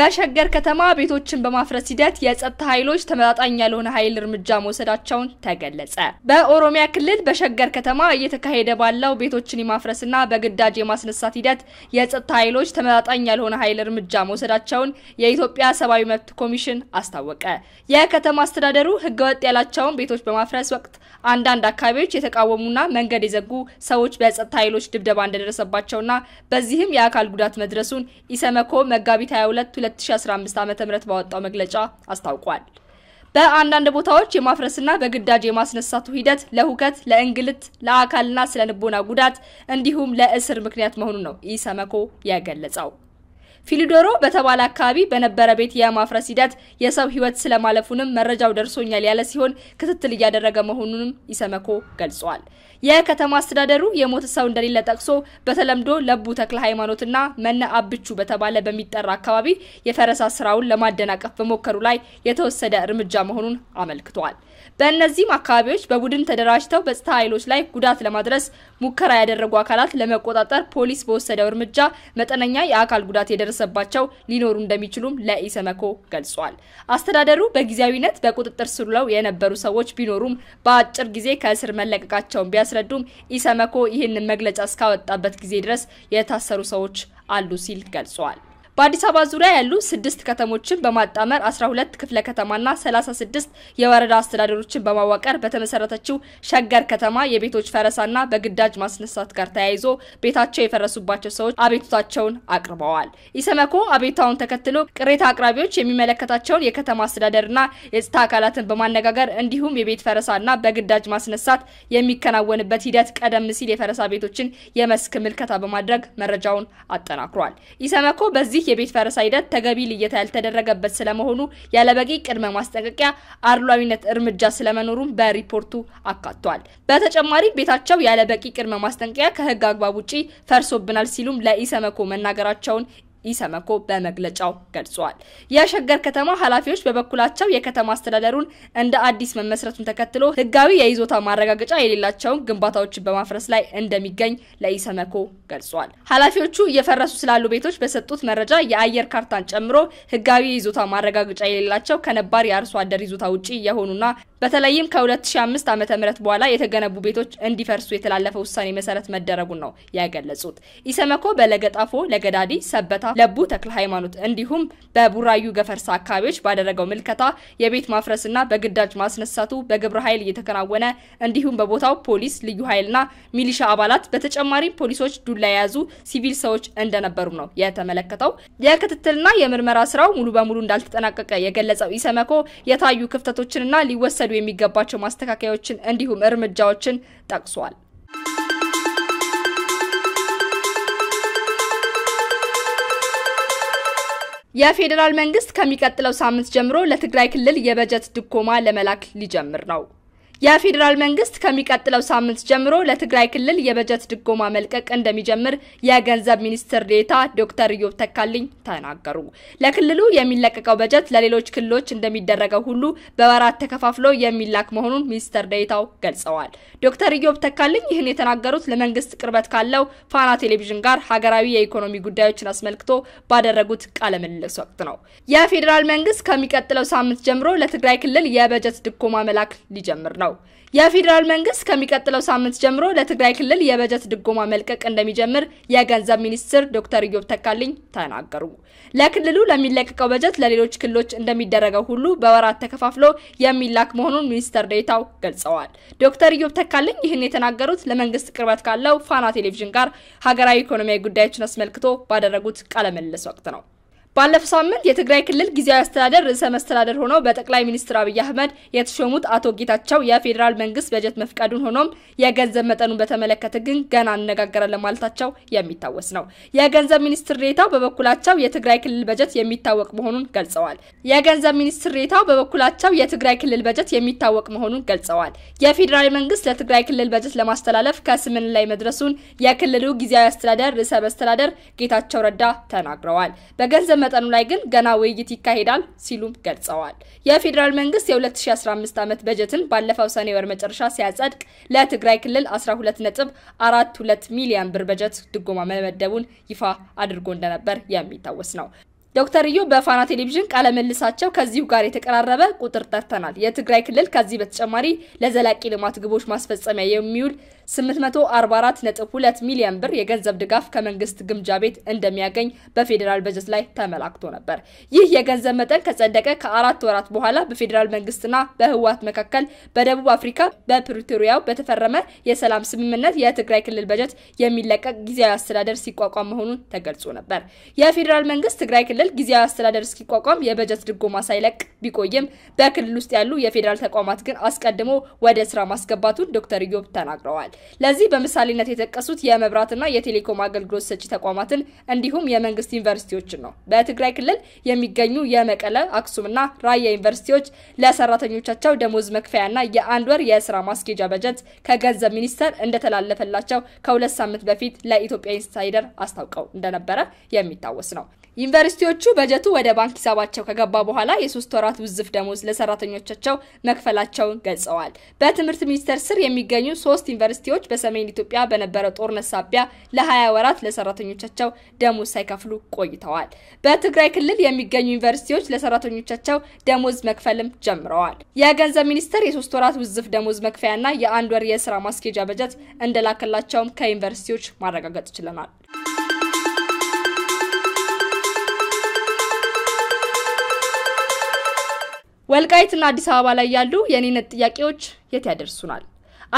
በሸገር ከተማ ቤቶችን በማፍረስ ሂደት የጸጥታ ኃይሎች ተመጣጣኝ ያልሆነ ኃይል እርምጃ መውሰዳቸውን ተገለጸ። በኦሮሚያ ክልል በሸገር ከተማ እየተካሄደ ባለው ቤቶችን የማፍረስና በግዳጅ የማስነሳት ሂደት የጸጥታ ኃይሎች ተመጣጣኝ ያልሆነ ኃይል እርምጃ መውሰዳቸውን የኢትዮጵያ ሰብአዊ መብት ኮሚሽን አስታወቀ። የከተማ አስተዳደሩ ህገወጥ ያላቸውን ቤቶች በማፍረስ ወቅት አንዳንድ አካባቢዎች የተቃወሙና መንገድ የዘጉ ሰዎች በጸጥታ ኃይሎች ድብደባ እንደደረሰባቸውና በዚህም የአካል ጉዳት መድረሱን ኢሰመኮ መጋቢት 22 2015 ዓ ም ባወጣው መግለጫ አስታውቋል። በአንዳንድ ቦታዎች የማፍረስና በግዳጅ የማስነሳቱ ሂደት ለሁከት፣ ለእንግልት፣ ለአካልና ስነ ልቦና ጉዳት እንዲሁም ለእስር ምክንያት መሆኑን ነው ኢሰመኮ የገለጸው። ፊሊዶሮ በተባለ አካባቢ በነበረ ቤት የማፍረስ ሂደት የሰው ህይወት ስለማለፉንም መረጃው ደርሶኛል ያለ ሲሆን ክትትል እያደረገ መሆኑንም ኢሰመኮ ገልጿል። የከተማ አስተዳደሩ የሞተ ሰው እንደሌለ ጠቅሶ በተለምዶ ለቡ ተክለ ሃይማኖትና መነ አብቹ በተባለ በሚጠራ አካባቢ የፈረሳ ስራውን ለማደናቀፍ በሞከሩ ላይ የተወሰደ እርምጃ መሆኑን አመልክቷል። በእነዚህም አካባቢዎች በቡድን ተደራጅተው በጸጥታ ኃይሎች ላይ ጉዳት ለማድረስ ሙከራ ያደረጉ አካላት ለመቆጣጠር ፖሊስ በወሰደው እርምጃ መጠነኛ የአካል ጉዳት የደረሰባቸው ሊኖሩ እንደሚችሉም ለኢሰመኮ ገልጿል። አስተዳደሩ በጊዜያዊነት በቁጥጥር ስር ውለው የነበሩ ሰዎች ቢኖሩም በአጭር ጊዜ ከእስር መለቀቃቸውን ቢያስ ሲያስረዱም ኢሰመኮ ይህንን መግለጫ እስካወጣበት ጊዜ ድረስ የታሰሩ ሰዎች አሉ ሲል ገልጿል። በአዲስ አበባ ዙሪያ ያሉ ስድስት ከተሞችን በማጣመር 12 ክፍለ ከተማና 36 የወረዳ አስተዳደሮችን በማዋቀር በተመሰረተችው ሸገር ከተማ የቤቶች ፈረሳና በግዳጅ ማስነሳት ጋር ተያይዞ ቤታቸው የፈረሱባቸው ሰዎች አቤቱታቸውን አቅርበዋል። ኢሰመኮ አቤቱታውን ተከትሎ ቅሬታ አቅራቢዎች የሚመለከታቸውን የከተማ አስተዳደርና የጸጥታ አካላትን በማነጋገር እንዲሁም የቤት ፈረሳና በግዳጅ ማስነሳት የሚከናወንበት ሂደት ቀደም ሲል የፈረሳ ቤቶችን የመስክ ምልከታ በማድረግ መረጃውን አጠናክሯል። ኢሰመኮ በዚህ የቤት ፈረሳ ሂደት ተገቢ ልየታ ያልተደረገበት ስለመሆኑ ያለበቂ ቅድመ ማስጠንቀቂያ አድሏዊነት እርምጃ ስለመኖሩም በሪፖርቱ አካቷል። በተጨማሪ ቤታቸው ያለበቂ ቅድመ ማስጠንቀቂያ ከህግ አግባብ ውጪ ፈርሶብናል ሲሉም ለኢሰመኮ መናገራቸውን ኢሰመኮ በመግለጫው ገልጿል። የሸገር ከተማ ኃላፊዎች በበኩላቸው የከተማ አስተዳደሩን እንደ አዲስ መመስረቱን ተከትሎ ህጋዊ የይዞታ ማረጋገጫ የሌላቸውን ግንባታዎችን በማፍረስ ላይ እንደሚገኝ ለኢሰመኮ ገልጿል። ኃላፊዎቹ እየፈረሱ ስላሉ ቤቶች በሰጡት መረጃ የአየር ካርታን ጨምሮ ህጋዊ የይዞታ ማረጋገጫ የሌላቸው ከነባር የአርሶ አደር ይዞታ ውጪ የሆኑና በተለይም ከ2005 ዓ ም በኋላ የተገነቡ ቤቶች እንዲፈርሱ የተላለፈ ውሳኔ መሰረት መደረጉን ነው ያገለጹት። ኢሰመኮ በለገጣፎ፣ ለገዳዲ፣ ሰበታ፣ ለቡ ተክለ ሃይማኖት እንዲሁም በቡራዩ ገፈርሳ አካባቢዎች ባደረገው ምልከታ የቤት ማፍረስና በግዳጅ ማስነሳቱ በግብረ ኃይል እየተከናወነ እንዲሁም በቦታው ፖሊስ፣ ልዩ ኃይልና ሚሊሻ አባላት በተጨማሪም ፖሊሶች ዱላ የያዙ ሲቪል ሰዎች እንደነበሩ ነው የተመለከተው። የክትትልና የምርመራ ስራው ሙሉ በሙሉ እንዳልተጠናቀቀ የገለጸው ኢሰመኮ የታዩ ክፍተቶችንና ሊወሰዱ ሊወሰዱ የሚገባቸው ማስተካከያዎችን እንዲሁም እርምጃዎችን ጠቅሷል። የፌዴራል መንግስት ከሚቀጥለው ሳምንት ጀምሮ ለትግራይ ክልል የበጀት ድጎማ ለመላክ ሊጀምር ነው። የፌዴራል መንግስት ከሚቀጥለው ሳምንት ጀምሮ ለትግራይ ክልል የበጀት ድጎማ መልቀቅ እንደሚጀምር የገንዘብ ሚኒስትር ዴኤታ ዶክተር ኢዮብ ተካልኝ ተናገሩ። ለክልሉ የሚለቀቀው በጀት ለሌሎች ክልሎች እንደሚደረገው ሁሉ በወራት ተከፋፍሎ የሚላክ መሆኑን ሚኒስትር ዴታው ገልጸዋል። ዶክተር ኢዮብ ተካልኝ ይህን የተናገሩት ለመንግስት ቅርበት ካለው ፋና ቴሌቪዥን ጋር ሀገራዊ የኢኮኖሚ ጉዳዮችን አስመልክቶ ባደረጉት ቃለ ምልልስ ወቅት ነው። የፌዴራል መንግስት ከሚቀጥለው ሳምንት ጀምሮ ለትግራይ ክልል የበጀት ድጎማ መላክ ሊጀምር ነው። የተናገረው። የፌዴራል መንግስት ከሚቀጥለው ሳምንት ጀምሮ ለትግራይ ክልል የበጀት ድጎማ መልቀቅ እንደሚጀምር የገንዘብ ሚኒስትር ዶክተር ኢዮብ ተካልኝ ተናገሩ። ለክልሉ ለሚለቀቀው በጀት ለሌሎች ክልሎች እንደሚደረገው ሁሉ በወራት ተከፋፍሎ የሚላክ መሆኑን ሚኒስትር ዴኤታው ገልጸዋል። ዶክተር ኢዮብ ተካልኝ ይህን የተናገሩት ለመንግስት ቅርበት ካለው ፋና ቴሌቪዥን ጋር ሀገራዊ ኢኮኖሚያዊ ጉዳዮችን አስመልክቶ ባደረጉት ቃለ ምልልስ ወቅት ነው። ባለፈው ሳምንት የትግራይ ክልል ጊዜያዊ አስተዳደር ርዕሰ መስተዳደር ሆነው በጠቅላይ ሚኒስትር አብይ አህመድ የተሾሙት አቶ ጌታቸው የፌዴራል መንግስት በጀት መፍቀዱን ሆኖም የገንዘብ መጠኑን በተመለከተ ግን ገና እነጋገራለን ማለታቸው የሚታወስ ነው። የገንዘብ ሚኒስትር ዴታው በበኩላቸው የትግራይ ክልል በጀት የሚታወቅ መሆኑን ገልጸዋል። የገንዘብ ሚኒስትር ዴኤታው በበኩላቸው የትግራይ ክልል በጀት የሚታወቅ መሆኑን ገልጸዋል። የፌዴራል መንግስት ለትግራይ ክልል በጀት ለማስተላለፍ ከስምምነት ላይ መድረሱን የክልሉ ጊዜያዊ አስተዳደር ርዕሰ መስተዳደር ጌታቸው ረዳ ተናግረዋል። በገንዘብ በመጠኑ ላይ ግን ገና ውይይት ይካሄዳል ሲሉም ገልጸዋል። የፌዴራል መንግስት የ2015 ዓመት በጀትን ባለፈው ሰኔ ወር መጨረሻ ሲያጸድቅ ለትግራይ ክልል 12.42 ሚሊዮን ብር በጀት ድጎማ መመደቡን ይፋ አድርጎ እንደነበር የሚታወስ ነው። ዶክተር እዩ በፋና ቴሌቪዥን ቃለ መልሳቸው ከዚሁ ጋር የተቀራረበ ቁጥር ጠርተናል። የትግራይ ክልል ከዚህ በተጨማሪ ለዘላቂ ልማት ግቦች ማስፈጸሚያ የሚውል 844.2 ሚሊዮን ብር የገንዘብ ድጋፍ ከመንግስት ግምጃ ቤት እንደሚያገኝ በፌዴራል በጀት ላይ ተመላክቶ ነበር። ይህ የገንዘብ መጠን ከጸደቀ ከአራት ወራት በኋላ በፌዴራል መንግስትና በህወሓት መካከል በደቡብ አፍሪካ በፕሪቶሪያው በተፈረመ የሰላም ስምምነት የትግራይ ክልል በጀት የሚለቀቅ ጊዜያዊ አስተዳደር ሲቋቋም መሆኑን ተገልጾ ነበር። የፌዴራል መንግስት ትግራይ ክልል ጊዜያዊ አስተዳደር እስኪቋቋም የበጀት ድጎማ ሳይለቅ ቢቆይም በክልል ውስጥ ያሉ የፌዴራል ተቋማት ግን አስቀድሞ ወደ ስራ ማስገባቱን ዶክተር ኢዮብ ተናግረዋል። ለዚህ በምሳሌነት የጠቀሱት የመብራትና የቴሌኮም አገልግሎት ሰጪ ተቋማትን እንዲሁም የመንግስት ዩኒቨርሲቲዎችን ነው። በትግራይ ክልል የሚገኙ የመቀለ፣ አክሱምና ራያ ዩኒቨርሲቲዎች ለሰራተኞቻቸው ደሞዝ መክፈያና የአንድ ወር የስራ ማስኬጃ በጀት ከገንዘብ ሚኒስቴር እንደተላለፈላቸው ከሁለት ሳምንት በፊት ለኢትዮጵያ ኢንሳይደር አስታውቀው እንደነበረ የሚታወስ ነው። ዩኒቨርሲቲዎቹ በጀቱ ወደ ባንክ ሂሳባቸው ከገባ በኋላ የሶስት ወራት ውዝፍ ደሞዝ ለሰራተኞቻቸው መክፈላቸውን ገልጸዋል። በትምህርት ሚኒስቴር ስር የሚገኙ ሶስት ዩኒቨርሲቲዎች በሰሜን ኢትዮጵያ በነበረው ጦርነት ሳቢያ ለ20 ወራት ለሰራተኞቻቸው ደሞዝ ሳይከፍሉ ቆይተዋል። በትግራይ ክልል የሚገኙ ዩኒቨርሲቲዎች ለሰራተኞቻቸው ደሞዝ መክፈልም ጀምረዋል። የገንዘብ ሚኒስቴር የሶስት ወራት ውዝፍ ደሞዝ መክፈያና የአንድ ወር የስራ ማስኬጃ በጀት እንደላከላቸውም ከዩኒቨርሲቲዎች ማረጋገጥ ችለናል። ወልቃይትና አዲስ አበባ ላይ ያሉ የኔነት ጥያቄዎች የት ያደርሱናል?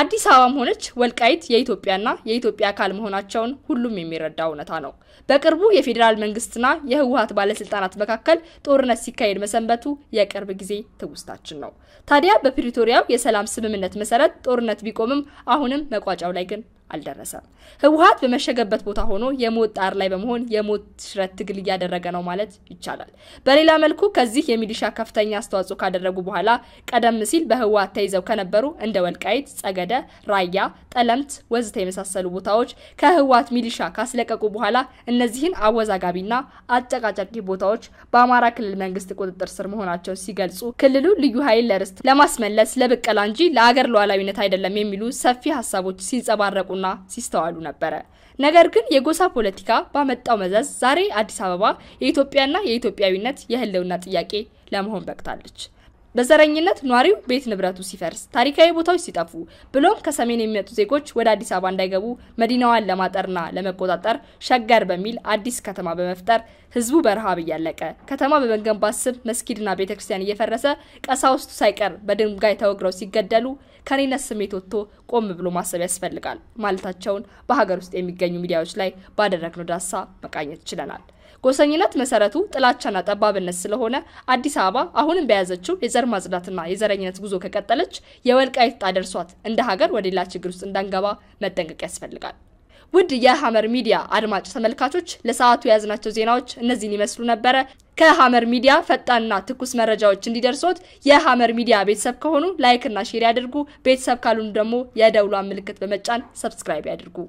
አዲስ አበባም ሆነች ወልቃይት የኢትዮጵያና የኢትዮጵያ አካል መሆናቸውን ሁሉም የሚረዳ እውነታ ነው። በቅርቡ የፌዴራል መንግስትና የህወሀት ባለስልጣናት መካከል ጦርነት ሲካሄድ መሰንበቱ የቅርብ ጊዜ ትውስታችን ነው። ታዲያ በፕሪቶሪያው የሰላም ስምምነት መሰረት ጦርነት ቢቆምም አሁንም መቋጫው ላይ ግን አልደረሰም። ህወሀት በመሸገበት ቦታ ሆኖ የሞት ጣር ላይ በመሆን የሞት ሽረት ትግል እያደረገ ነው ማለት ይቻላል። በሌላ መልኩ ከዚህ የሚሊሻ ከፍተኛ አስተዋጽኦ ካደረጉ በኋላ ቀደም ሲል በህወሀት ተይዘው ከነበሩ እንደ ወልቃይት፣ ጸገደ፣ ራያ፣ ጠለምት ወዘተ የመሳሰሉ ቦታዎች ከህወሀት ሚሊሻ ካስለቀቁ በኋላ እነዚህን አወዛጋቢና አጨቃጫቂ ቦታዎች በአማራ ክልል መንግስት ቁጥጥር ስር መሆናቸው ሲገልጹ ክልሉ ልዩ ኃይል ለርስት ለማስመለስ ለብቀላ እንጂ ለአገር ሉዓላዊነት አይደለም የሚሉ ሰፊ ሀሳቦች ሲንጸባረቁ ሲወጡና ሲስተዋሉ ነበረ። ነገር ግን የጎሳ ፖለቲካ ባመጣው መዘዝ ዛሬ አዲስ አበባ የኢትዮጵያና የኢትዮጵያዊነት የህልውና ጥያቄ ለመሆን በቅታለች። በዘረኝነት ኗሪው ቤት ንብረቱ ሲፈርስ፣ ታሪካዊ ቦታዎች ሲጠፉ፣ ብሎም ከሰሜን የሚመጡ ዜጎች ወደ አዲስ አበባ እንዳይገቡ መዲናዋን ለማጠርና ለመቆጣጠር ሸገር በሚል አዲስ ከተማ በመፍጠር ህዝቡ በረሃብ እያለቀ ከተማ በመገንባት ስም መስጊድና ቤተ ክርስቲያን እየፈረሰ ቀሳውስቱ ሳይቀር በድንጋይ ተወግረው ሲገደሉ ከኔነት ስሜት ወጥቶ ቆም ብሎ ማሰብ ያስፈልጋል ማለታቸውን በሀገር ውስጥ የሚገኙ ሚዲያዎች ላይ ባደረግነው ዳሳ መቃኘት ችለናል። ጎሰኝነት መሰረቱ ጥላቻና ጠባብነት ስለሆነ አዲስ አበባ አሁንም በያዘችው የዘር ማጽዳትና የዘረኝነት ጉዞ ከቀጠለች የወልቃይት ደርሷት እንደ ሀገር ወደ ሌላ ችግር ውስጥ እንዳንገባ መጠንቀቅ ያስፈልጋል። ውድ የሀመር ሚዲያ አድማጭ ተመልካቾች ለሰዓቱ የያዝናቸው ዜናዎች እነዚህን ይመስሉ ነበረ። ከሀመር ሚዲያ ፈጣንና ትኩስ መረጃዎች እንዲደርሶት የሀመር ሚዲያ ቤተሰብ ከሆኑ ላይክና ሼር ያድርጉ። ቤተሰብ ካሉን ደግሞ የደውሏን ምልክት በመጫን ሰብስክራይብ ያድርጉ።